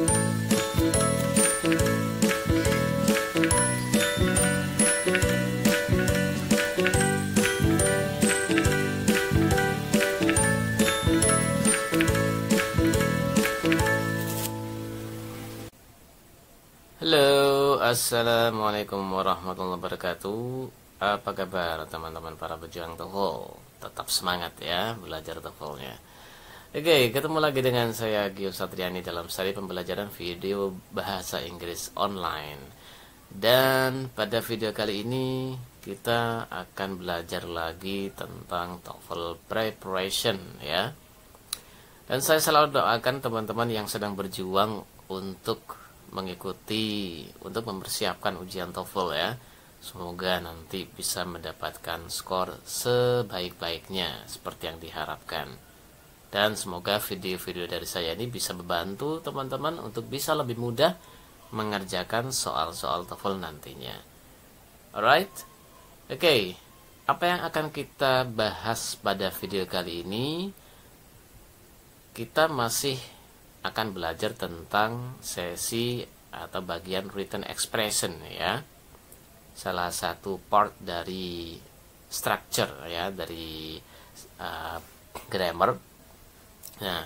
Halo, Assalamualaikum warahmatullahi wabarakatuh Apa kabar teman-teman para pejuang TOEFL? Tetap semangat ya belajar TOEFL-nya Oke, okay, ketemu lagi dengan saya Gio Satriani dalam seri pembelajaran video bahasa Inggris online. Dan pada video kali ini kita akan belajar lagi tentang TOEFL preparation ya. Dan saya selalu doakan teman-teman yang sedang berjuang untuk mengikuti untuk mempersiapkan ujian TOEFL ya. Semoga nanti bisa mendapatkan skor sebaik-baiknya seperti yang diharapkan dan semoga video-video dari saya ini bisa membantu teman-teman untuk bisa lebih mudah mengerjakan soal-soal TOEFL nantinya. Alright? Oke, okay. apa yang akan kita bahas pada video kali ini? Kita masih akan belajar tentang sesi atau bagian written expression ya. Salah satu part dari structure ya dari uh, grammar Nah,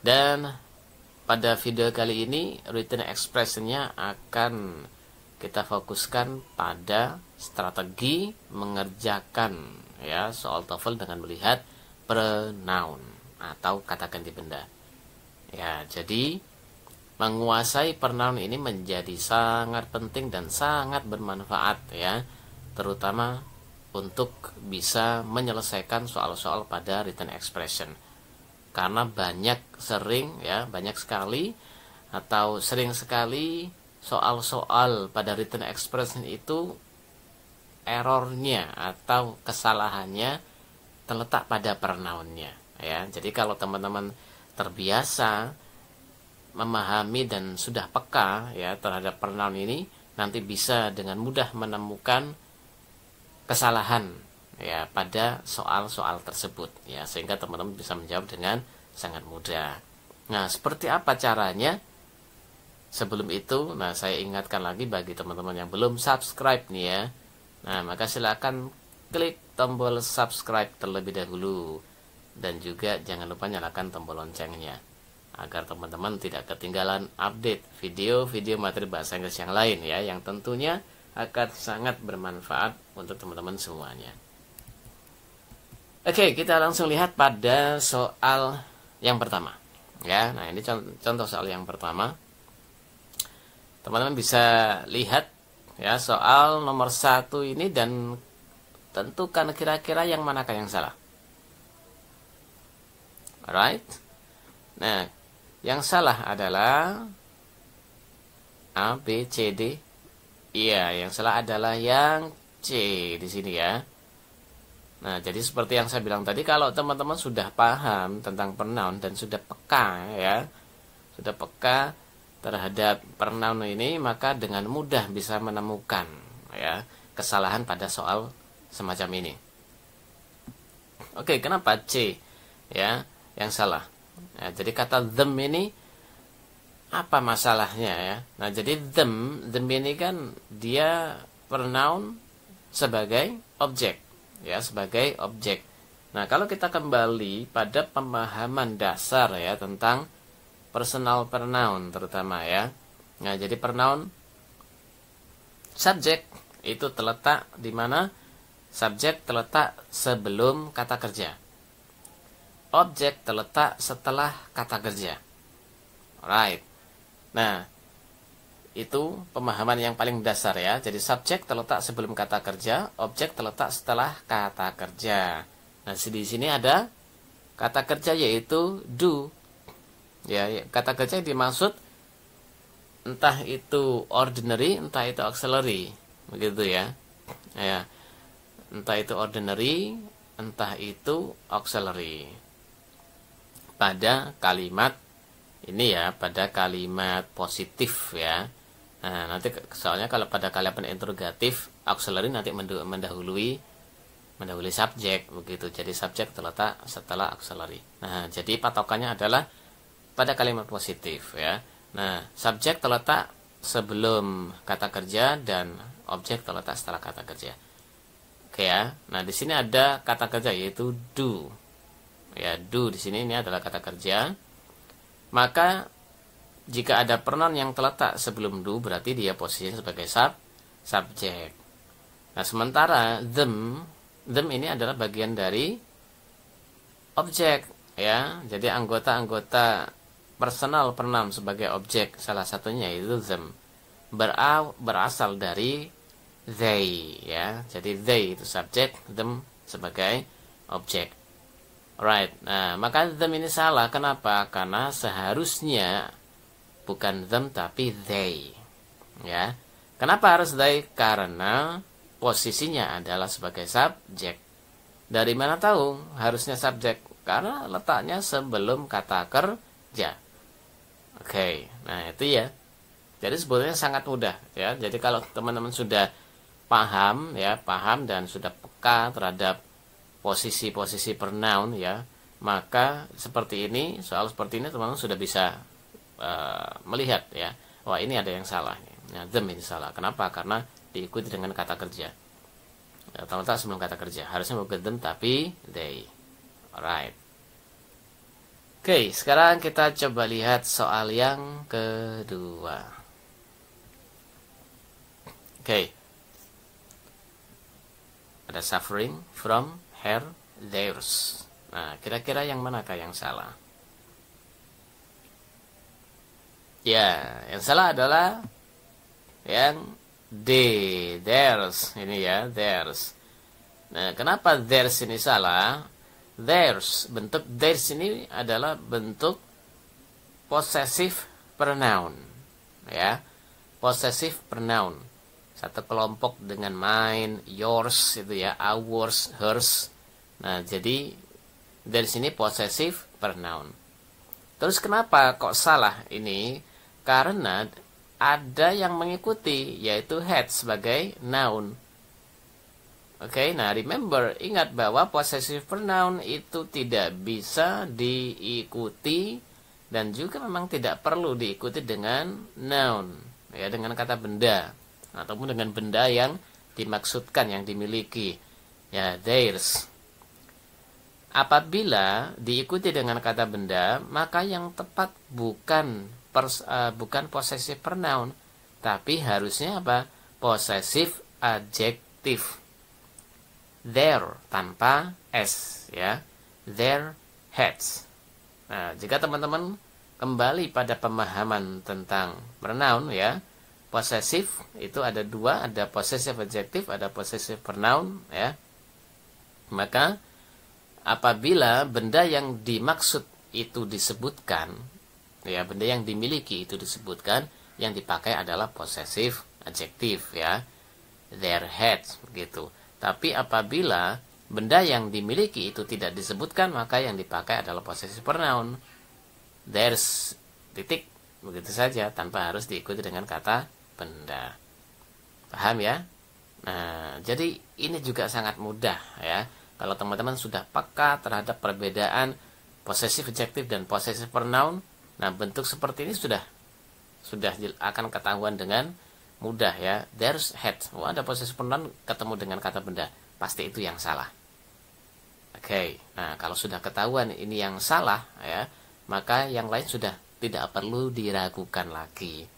dan pada video kali ini written expressionnya akan kita fokuskan pada strategi mengerjakan ya soal TOEFL dengan melihat pronoun atau kata ganti benda. Ya, jadi menguasai pronoun ini menjadi sangat penting dan sangat bermanfaat ya, terutama untuk bisa menyelesaikan soal-soal pada written expression karena banyak sering ya banyak sekali atau sering sekali soal-soal pada written expression itu errornya atau kesalahannya terletak pada pronounnya ya jadi kalau teman-teman terbiasa memahami dan sudah peka ya terhadap pronoun ini nanti bisa dengan mudah menemukan kesalahan ya pada soal-soal tersebut ya sehingga teman-teman bisa menjawab dengan sangat mudah. Nah, seperti apa caranya? Sebelum itu, nah saya ingatkan lagi bagi teman-teman yang belum subscribe nih ya. Nah, maka silakan klik tombol subscribe terlebih dahulu dan juga jangan lupa nyalakan tombol loncengnya agar teman-teman tidak ketinggalan update video-video materi bahasa Inggris yang lain ya yang tentunya akan sangat bermanfaat untuk teman-teman semuanya. Oke, kita langsung lihat pada soal yang pertama. Ya, nah ini contoh, soal yang pertama. Teman-teman bisa lihat ya soal nomor satu ini dan tentukan kira-kira yang manakah yang salah. Alright. Nah, yang salah adalah A, B, C, D. Iya, yang salah adalah yang C di sini ya. Nah, jadi seperti yang saya bilang tadi, kalau teman-teman sudah paham tentang pronoun dan sudah peka ya, sudah peka terhadap pronoun ini, maka dengan mudah bisa menemukan ya kesalahan pada soal semacam ini. Oke, kenapa C ya yang salah? Nah, jadi kata them ini apa masalahnya ya? Nah, jadi them, them ini kan dia pronoun sebagai objek ya sebagai objek. Nah, kalau kita kembali pada pemahaman dasar ya tentang personal pronoun terutama ya. Nah, jadi pronoun subjek itu terletak di mana subjek terletak sebelum kata kerja. Objek terletak setelah kata kerja. Alright. Nah, itu pemahaman yang paling dasar ya. Jadi subjek terletak sebelum kata kerja, objek terletak setelah kata kerja. Nah, di sini ada kata kerja yaitu do. Ya, ya, kata kerja yang dimaksud entah itu ordinary, entah itu auxiliary, begitu ya. Ya. Entah itu ordinary, entah itu auxiliary. Pada kalimat ini ya, pada kalimat positif ya Nah, nanti soalnya kalau pada kalian interrogatif, auxiliary nanti mendahului mendahului subjek begitu. Jadi subjek terletak setelah auxiliary. Nah, jadi patokannya adalah pada kalimat positif ya. Nah, subjek terletak sebelum kata kerja dan objek terletak setelah kata kerja. Oke ya. Nah, di sini ada kata kerja yaitu do. Ya, do di sini ini adalah kata kerja. Maka jika ada pronoun yang terletak sebelum do berarti dia posisinya sebagai sub subjek. Nah, sementara them them ini adalah bagian dari objek ya. Jadi anggota-anggota personal pronoun sebagai objek salah satunya itu them berasal dari they ya. Jadi they itu subjek, them sebagai objek. Right. Nah, maka them ini salah. Kenapa? Karena seharusnya bukan them tapi they. Ya. Kenapa harus they? Karena posisinya adalah sebagai subjek. Dari mana tahu harusnya subjek? Karena letaknya sebelum kata kerja. Oke, okay. nah itu ya. Jadi sebetulnya sangat mudah ya. Jadi kalau teman-teman sudah paham ya, paham dan sudah peka terhadap posisi-posisi pronoun ya, maka seperti ini, soal seperti ini teman-teman sudah bisa Eh, melihat ya wah ini ada yang salah ya them ini salah kenapa karena diikuti dengan kata kerja atau letak sebelum kata kerja harusnya bukan them tapi they alright oke okay, sekarang kita coba lihat soal yang kedua oke okay. ada suffering from her theirs nah kira-kira yang manakah yang salah Ya, yang salah adalah yang D, there's ini ya, there's. Nah, kenapa there's ini salah? There's bentuk there's ini adalah bentuk possessive pronoun. Ya, possessive pronoun. Satu kelompok dengan mine, yours itu ya, ours, hers. Nah, jadi there's ini possessive pronoun. Terus kenapa kok salah ini? karena ada yang mengikuti yaitu head sebagai noun. Oke, okay, nah remember ingat bahwa possessive pronoun itu tidak bisa diikuti dan juga memang tidak perlu diikuti dengan noun ya dengan kata benda ataupun dengan benda yang dimaksudkan yang dimiliki ya theirs. Apabila diikuti dengan kata benda, maka yang tepat bukan pers, uh, bukan posesif pronoun, tapi harusnya apa? Posesif adjektif. there tanpa s ya. Their heads. Nah, jika teman-teman kembali pada pemahaman tentang pronoun ya, posesif itu ada dua, ada posesif adjektif, ada posesif pronoun ya. Maka apabila benda yang dimaksud itu disebutkan ya benda yang dimiliki itu disebutkan yang dipakai adalah possessive adjective ya their head gitu tapi apabila benda yang dimiliki itu tidak disebutkan maka yang dipakai adalah possessive pronoun theirs titik begitu saja tanpa harus diikuti dengan kata benda paham ya nah jadi ini juga sangat mudah ya kalau teman-teman sudah peka terhadap perbedaan possessive adjective dan possessive pronoun Nah, bentuk seperti ini sudah sudah akan ketahuan dengan mudah ya. There's head. Oh, ada posisi pronoun ketemu dengan kata benda. Pasti itu yang salah. Oke. Okay. Nah, kalau sudah ketahuan ini yang salah ya, maka yang lain sudah tidak perlu diragukan lagi.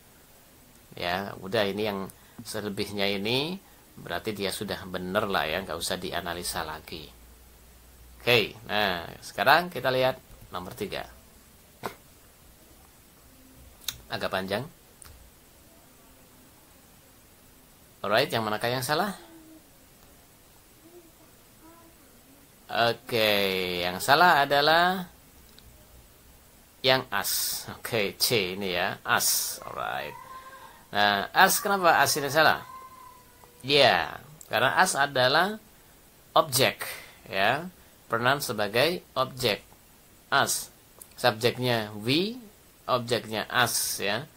Ya, udah ini yang selebihnya ini berarti dia sudah benar lah ya, nggak usah dianalisa lagi. Oke, okay. nah sekarang kita lihat nomor 3 agak panjang. Alright, yang manakah yang salah? Oke, okay, yang salah adalah yang as. Oke, okay, C ini ya, as. Alright. Nah, as kenapa as ini salah? Ya, yeah, karena as adalah objek, ya. pernah sebagai objek. As. Subjeknya we, objeknya as ya.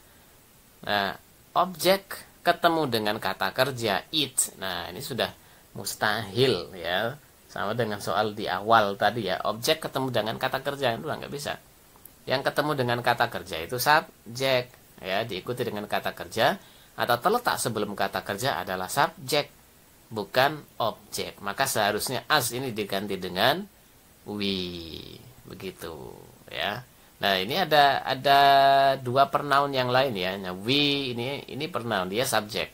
Nah, objek ketemu dengan kata kerja it. Nah, ini sudah mustahil ya. Sama dengan soal di awal tadi ya. Objek ketemu dengan kata kerja itu nggak bisa. Yang ketemu dengan kata kerja itu subjek ya, diikuti dengan kata kerja atau terletak sebelum kata kerja adalah subjek bukan objek. Maka seharusnya as ini diganti dengan we begitu ya. Nah, ini ada ada dua pronoun yang lain ya. Nah, we ini ini pronoun dia subjek.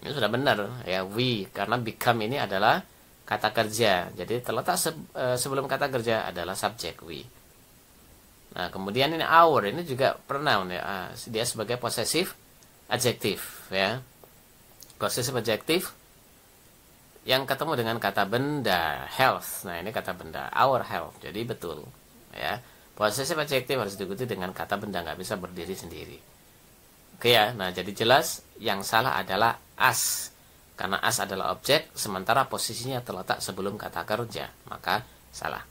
Ini sudah benar ya we karena become ini adalah kata kerja. Jadi terletak se, e, sebelum kata kerja adalah subjek we. Nah, kemudian ini our ini juga pronoun ya. Ah, dia sebagai possessive adjektif ya. possessive adjektif yang ketemu dengan kata benda health. Nah, ini kata benda our health. Jadi betul ya Proses adjektif harus diikuti dengan kata benda nggak bisa berdiri sendiri. Oke ya, nah jadi jelas yang salah adalah as. Karena as adalah objek, sementara posisinya terletak sebelum kata kerja, maka salah.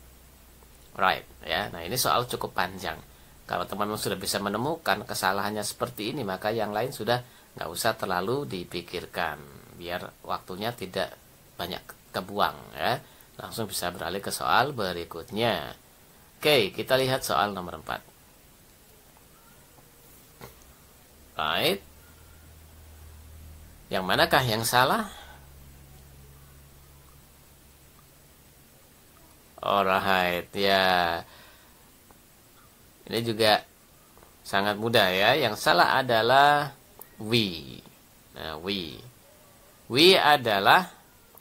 Right, ya. Nah ini soal cukup panjang. Kalau teman-teman sudah bisa menemukan kesalahannya seperti ini, maka yang lain sudah nggak usah terlalu dipikirkan, biar waktunya tidak banyak kebuang, ya. Langsung bisa beralih ke soal berikutnya. Oke, kita lihat soal nomor 4. Right. Yang manakah yang salah? Alright, ya. Ini juga sangat mudah ya. Yang salah adalah we. Nah, we. We adalah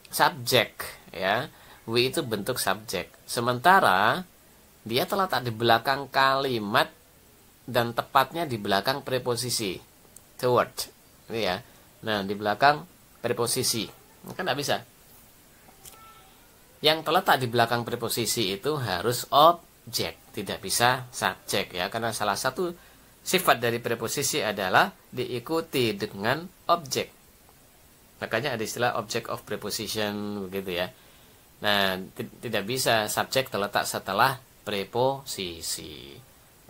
subjek ya. We itu bentuk subjek. Sementara dia terletak di belakang kalimat dan tepatnya di belakang preposisi toward ini ya nah di belakang preposisi kan tidak bisa yang terletak di belakang preposisi itu harus objek tidak bisa subjek ya karena salah satu sifat dari preposisi adalah diikuti dengan objek makanya ada istilah object of preposition begitu ya nah tidak bisa subjek terletak setelah preposisi.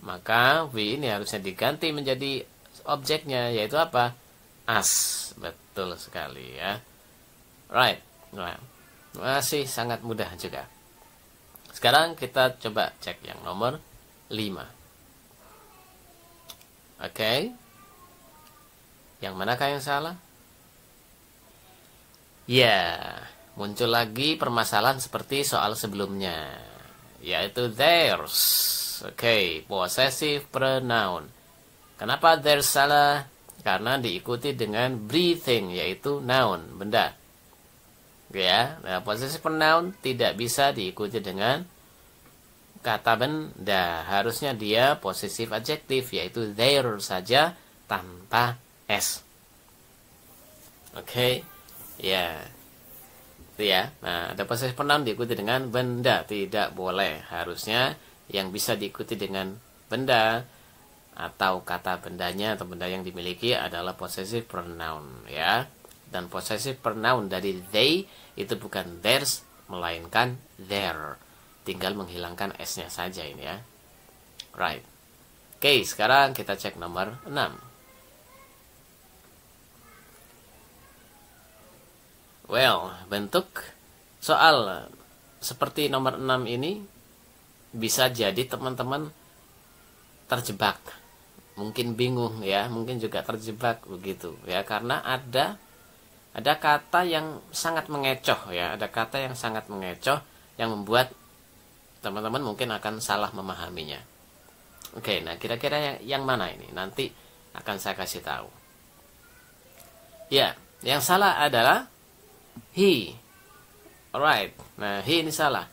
Maka v ini harusnya diganti menjadi objeknya yaitu apa? As. Betul sekali ya. Right. Nah, masih sangat mudah juga. Sekarang kita coba cek yang nomor 5. Oke. Okay. Yang manakah yang salah? Ya, muncul lagi permasalahan seperti soal sebelumnya yaitu theirs. Oke, okay, possessive pronoun. Kenapa theirs salah? Karena diikuti dengan breathing yaitu noun, benda. Ya, nah, possessive pronoun tidak bisa diikuti dengan kata benda. Harusnya dia possessive adjective yaitu their saja tanpa s. Oke. Okay? Ya. Yeah. Itu ya. Nah, ada proses pronoun diikuti dengan benda, tidak boleh. Harusnya yang bisa diikuti dengan benda atau kata bendanya atau benda yang dimiliki adalah possessive pronoun ya. Dan possessive pronoun dari they itu bukan theirs melainkan their. Tinggal menghilangkan s-nya saja ini ya. Right. Oke, okay, sekarang kita cek nomor 6. Well, bentuk soal seperti nomor 6 ini bisa jadi teman-teman terjebak. Mungkin bingung ya, mungkin juga terjebak begitu ya karena ada ada kata yang sangat mengecoh ya, ada kata yang sangat mengecoh yang membuat teman-teman mungkin akan salah memahaminya. Oke, nah kira-kira yang, yang mana ini? Nanti akan saya kasih tahu. Ya, yang salah adalah he. Alright. Nah, he ini salah.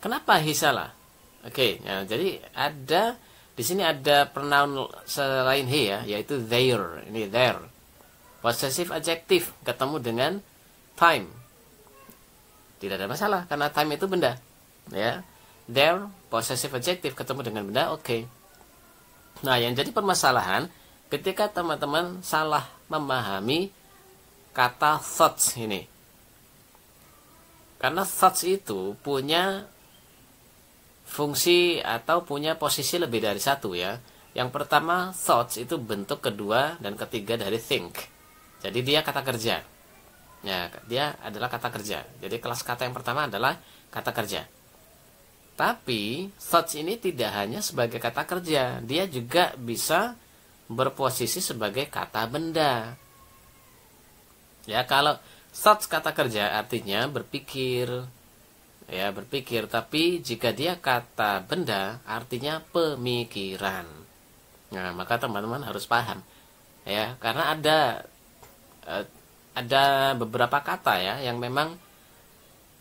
Kenapa he salah? Oke, okay, ya, nah, jadi ada di sini ada pronoun selain he ya, yaitu there. Ini there, Possessive adjective ketemu dengan time. Tidak ada masalah karena time itu benda. Ya. There, possessive adjective ketemu dengan benda, oke. Okay. Nah, yang jadi permasalahan ketika teman-teman salah memahami kata thoughts ini. Karena thoughts itu punya fungsi atau punya posisi lebih dari satu ya. Yang pertama, thoughts itu bentuk kedua dan ketiga dari think. Jadi dia kata kerja. Ya, dia adalah kata kerja. Jadi kelas kata yang pertama adalah kata kerja. Tapi thoughts ini tidak hanya sebagai kata kerja, dia juga bisa berposisi sebagai kata benda. Ya kalau Sats kata kerja artinya berpikir, ya berpikir. Tapi jika dia kata benda, artinya pemikiran. Nah, maka teman-teman harus paham, ya, karena ada eh, ada beberapa kata ya yang memang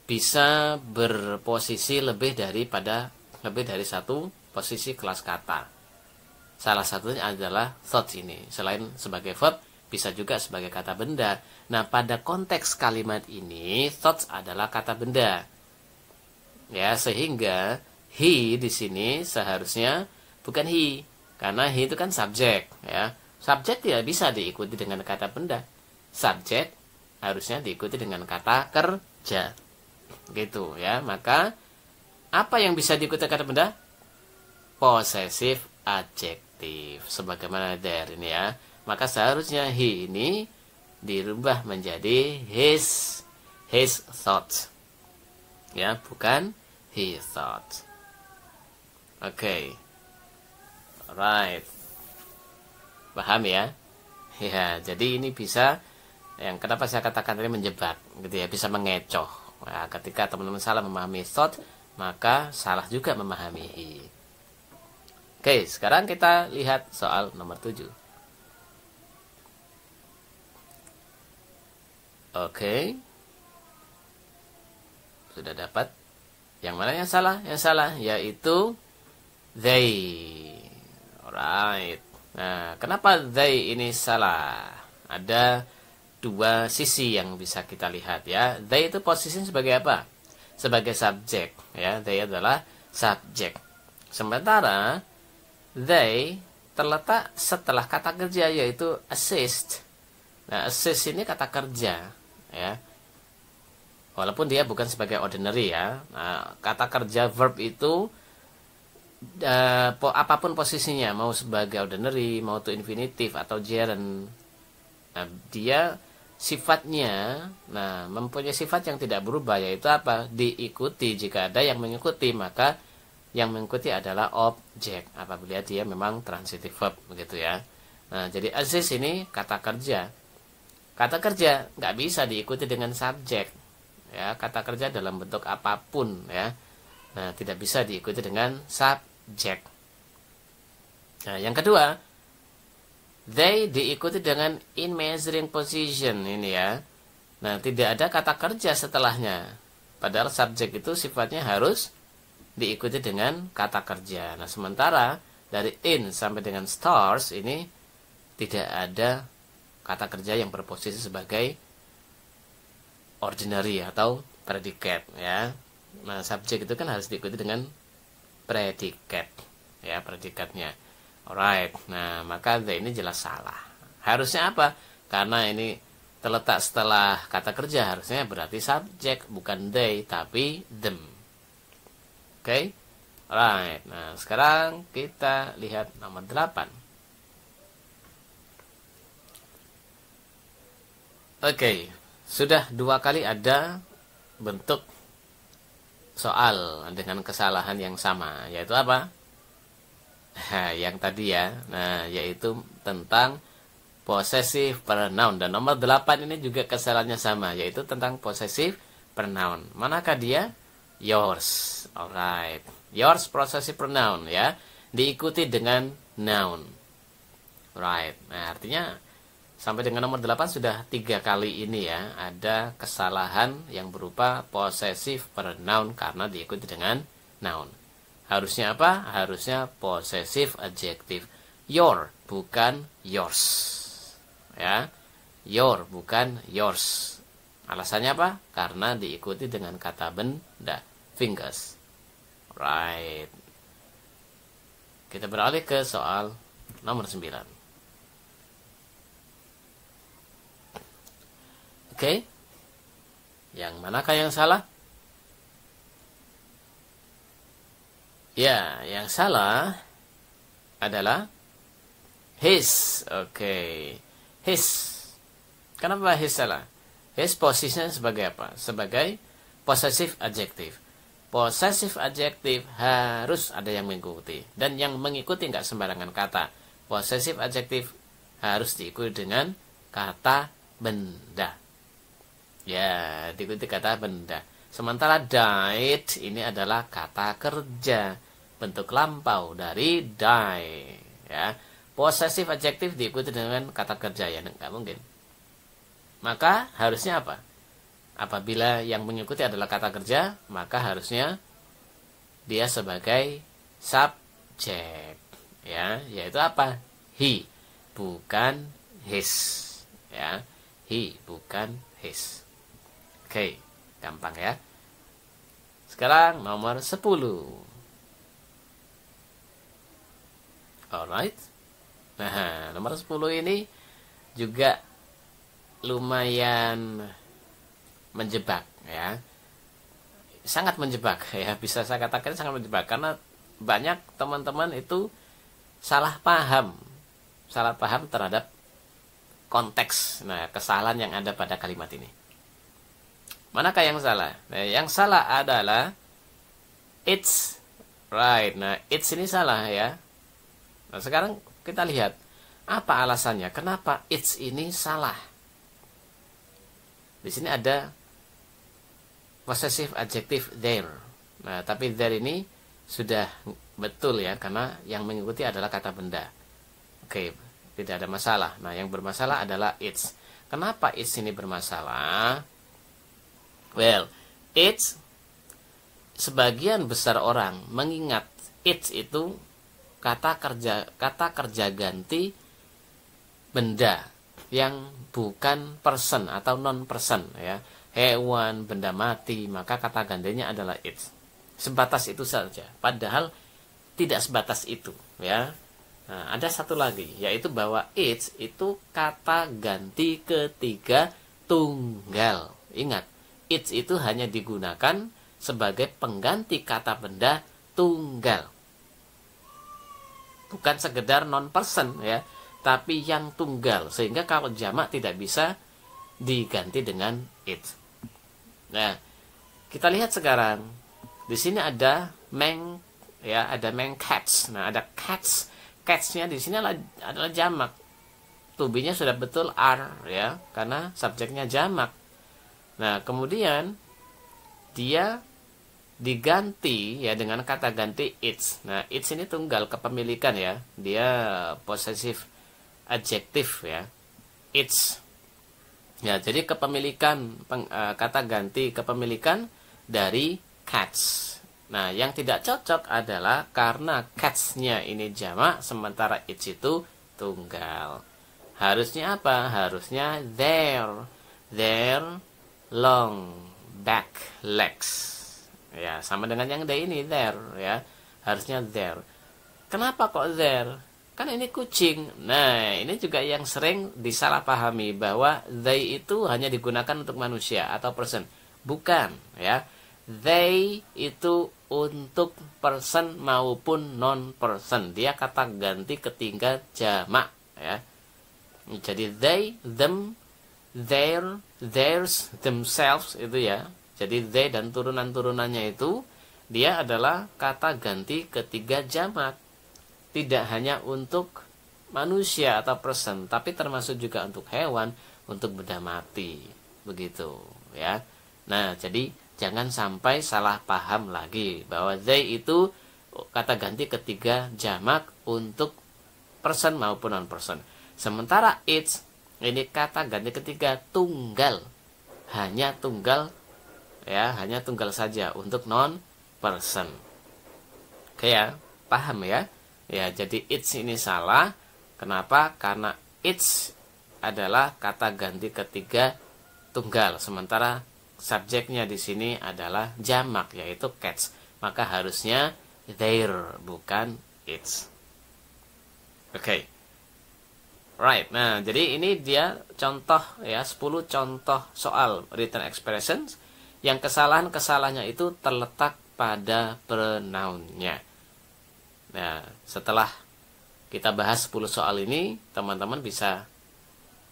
bisa berposisi lebih daripada lebih dari satu posisi kelas kata. Salah satunya adalah thoughts ini. Selain sebagai verb, bisa juga sebagai kata benda. Nah, pada konteks kalimat ini, thoughts adalah kata benda. Ya, sehingga he di sini seharusnya bukan he, karena he itu kan subjek, ya. Subjek tidak bisa diikuti dengan kata benda. Subjek harusnya diikuti dengan kata kerja. Gitu ya. Maka apa yang bisa diikuti kata benda? Possessive adjective sebagaimana dari ini ya maka seharusnya he ini dirubah menjadi his his thoughts, ya bukan he thought oke okay. right paham ya ya jadi ini bisa yang kenapa saya katakan ini menjebak gitu ya bisa mengecoh nah, ketika teman-teman salah memahami thought maka salah juga memahami he. Oke, sekarang kita lihat soal nomor 7. Oke. Sudah dapat. Yang mana yang salah? Yang salah yaitu they. Alright. Nah, kenapa they ini salah? Ada dua sisi yang bisa kita lihat ya. They itu posisinya sebagai apa? Sebagai subjek ya. They adalah subjek. Sementara they terletak setelah kata kerja yaitu assist. Nah, assist ini kata kerja ya walaupun dia bukan sebagai ordinary ya nah, kata kerja verb itu uh, apapun posisinya mau sebagai ordinary mau to infinitive atau gerund nah, dia sifatnya nah mempunyai sifat yang tidak berubah yaitu apa diikuti jika ada yang mengikuti maka yang mengikuti adalah objek apabila dia memang transitive verb begitu ya nah jadi assist ini kata kerja Kata kerja nggak bisa diikuti dengan subjek. Ya, kata kerja dalam bentuk apapun ya. Nah, tidak bisa diikuti dengan subjek. Nah, yang kedua, they diikuti dengan in measuring position ini ya. Nah, tidak ada kata kerja setelahnya. Padahal subjek itu sifatnya harus diikuti dengan kata kerja. Nah, sementara dari in sampai dengan stars ini tidak ada kata kerja yang berposisi sebagai ordinary atau predikat ya. Nah, subjek itu kan harus diikuti dengan predikat ya, predikatnya. Alright. Nah, maka the ini jelas salah. Harusnya apa? Karena ini terletak setelah kata kerja harusnya berarti subjek bukan they tapi them. Oke? Okay? Alright. Nah, sekarang kita lihat nomor 8. Oke, okay. sudah dua kali ada bentuk soal dengan kesalahan yang sama, yaitu apa? yang tadi ya, nah yaitu tentang posesif pronoun dan nomor 8 ini juga kesalahannya sama, yaitu tentang posesif pronoun. Manakah dia? Yours. Alright. Yours posesif pronoun ya, diikuti dengan noun. Right. Nah, artinya Sampai dengan nomor 8 sudah tiga kali ini ya Ada kesalahan yang berupa posesif per noun Karena diikuti dengan noun Harusnya apa? Harusnya posesif adjektif Your bukan yours Ya Your bukan yours Alasannya apa? Karena diikuti dengan kata benda Fingers Right Kita beralih ke soal nomor 9 Oke? Okay? Yang manakah yang salah? Ya, yang salah adalah his. Oke. Okay. His. Kenapa his salah? His posisinya sebagai apa? Sebagai possessive adjective. Possessive adjective harus ada yang mengikuti. Dan yang mengikuti nggak sembarangan kata. Possessive adjective harus diikuti dengan kata benda. Ya, diikuti kata benda. Sementara died ini adalah kata kerja bentuk lampau dari die. Ya, posesif adjektif diikuti dengan kata kerja ya, enggak mungkin. Maka harusnya apa? Apabila yang mengikuti adalah kata kerja, maka harusnya dia sebagai subjek, ya, yaitu apa? He, bukan his, ya, he bukan his. Oke, gampang ya. Sekarang nomor 10. Alright. Nah, nomor 10 ini juga lumayan menjebak ya. Sangat menjebak ya, bisa saya katakan sangat menjebak karena banyak teman-teman itu salah paham. Salah paham terhadap konteks nah kesalahan yang ada pada kalimat ini. Manakah yang salah? Nah, yang salah adalah it's right. Nah, it's ini salah ya. Nah, sekarang kita lihat apa alasannya? Kenapa it's ini salah? Di sini ada possessive adjective there. Nah, tapi there ini sudah betul ya karena yang mengikuti adalah kata benda. Oke, tidak ada masalah. Nah, yang bermasalah adalah it's. Kenapa it's ini bermasalah? Well, it's sebagian besar orang mengingat it's itu kata kerja kata kerja ganti benda yang bukan person atau non person ya hewan benda mati maka kata gantinya adalah it's sebatas itu saja padahal tidak sebatas itu ya nah, ada satu lagi yaitu bahwa it's itu kata ganti ketiga tunggal ingat its itu hanya digunakan sebagai pengganti kata benda tunggal. Bukan sekedar non person ya, tapi yang tunggal sehingga kalau jamak tidak bisa diganti dengan it. Nah, kita lihat sekarang di sini ada meng ya, ada meng cats. Nah, ada cats. Catsnya di sini adalah, adalah jamak. Tubinya sudah betul are ya, karena subjeknya jamak Nah, kemudian dia diganti ya dengan kata ganti its. Nah, its ini tunggal kepemilikan ya. Dia possessive adjektif ya. Its. Ya, jadi kepemilikan peng, uh, kata ganti kepemilikan dari cats. Nah, yang tidak cocok adalah karena cats-nya ini jamak sementara its itu tunggal. Harusnya apa? Harusnya there. There long back legs. Ya, sama dengan yang they ini there ya. Harusnya there. Kenapa kok there? Kan ini kucing. Nah, ini juga yang sering disalahpahami bahwa they itu hanya digunakan untuk manusia atau person. Bukan, ya. They itu untuk person maupun non person. Dia kata ganti ketiga jamak, ya. Jadi they, them, their theirs themselves itu ya jadi they dan turunan turunannya itu dia adalah kata ganti ketiga jamak tidak hanya untuk manusia atau person tapi termasuk juga untuk hewan untuk benda mati begitu ya nah jadi jangan sampai salah paham lagi bahwa they itu kata ganti ketiga jamak untuk person maupun non person sementara it's ini kata ganti ketiga tunggal hanya tunggal ya hanya tunggal saja untuk non person oke ya paham ya ya jadi it's ini salah kenapa karena it's adalah kata ganti ketiga tunggal sementara subjeknya di sini adalah jamak yaitu cats maka harusnya there bukan its oke okay. Right. Nah, jadi ini dia contoh ya 10 contoh soal written expressions yang kesalahan-kesalahannya itu terletak pada pronounnya. Nah, setelah kita bahas 10 soal ini, teman-teman bisa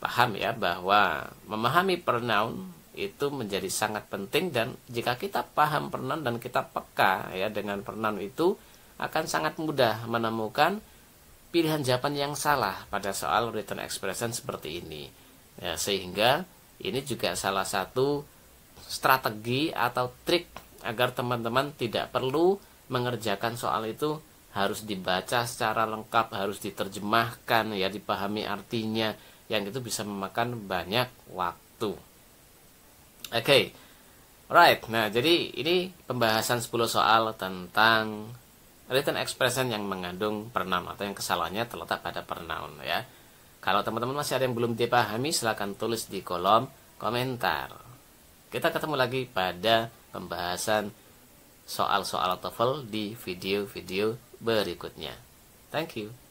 paham ya bahwa memahami pronoun itu menjadi sangat penting dan jika kita paham pronoun dan kita peka ya dengan pronoun itu akan sangat mudah menemukan pilihan jawaban yang salah pada soal return expression seperti ini. Ya, sehingga ini juga salah satu strategi atau trik agar teman-teman tidak perlu mengerjakan soal itu harus dibaca secara lengkap, harus diterjemahkan ya, dipahami artinya yang itu bisa memakan banyak waktu. Oke. Okay. Right. Nah, jadi ini pembahasan 10 soal tentang written expression yang mengandung pernah atau yang kesalahannya terletak pada pernah, ya. Kalau teman-teman masih ada yang belum dipahami, silahkan tulis di kolom komentar. Kita ketemu lagi pada pembahasan soal-soal TOEFL di video-video berikutnya. Thank you.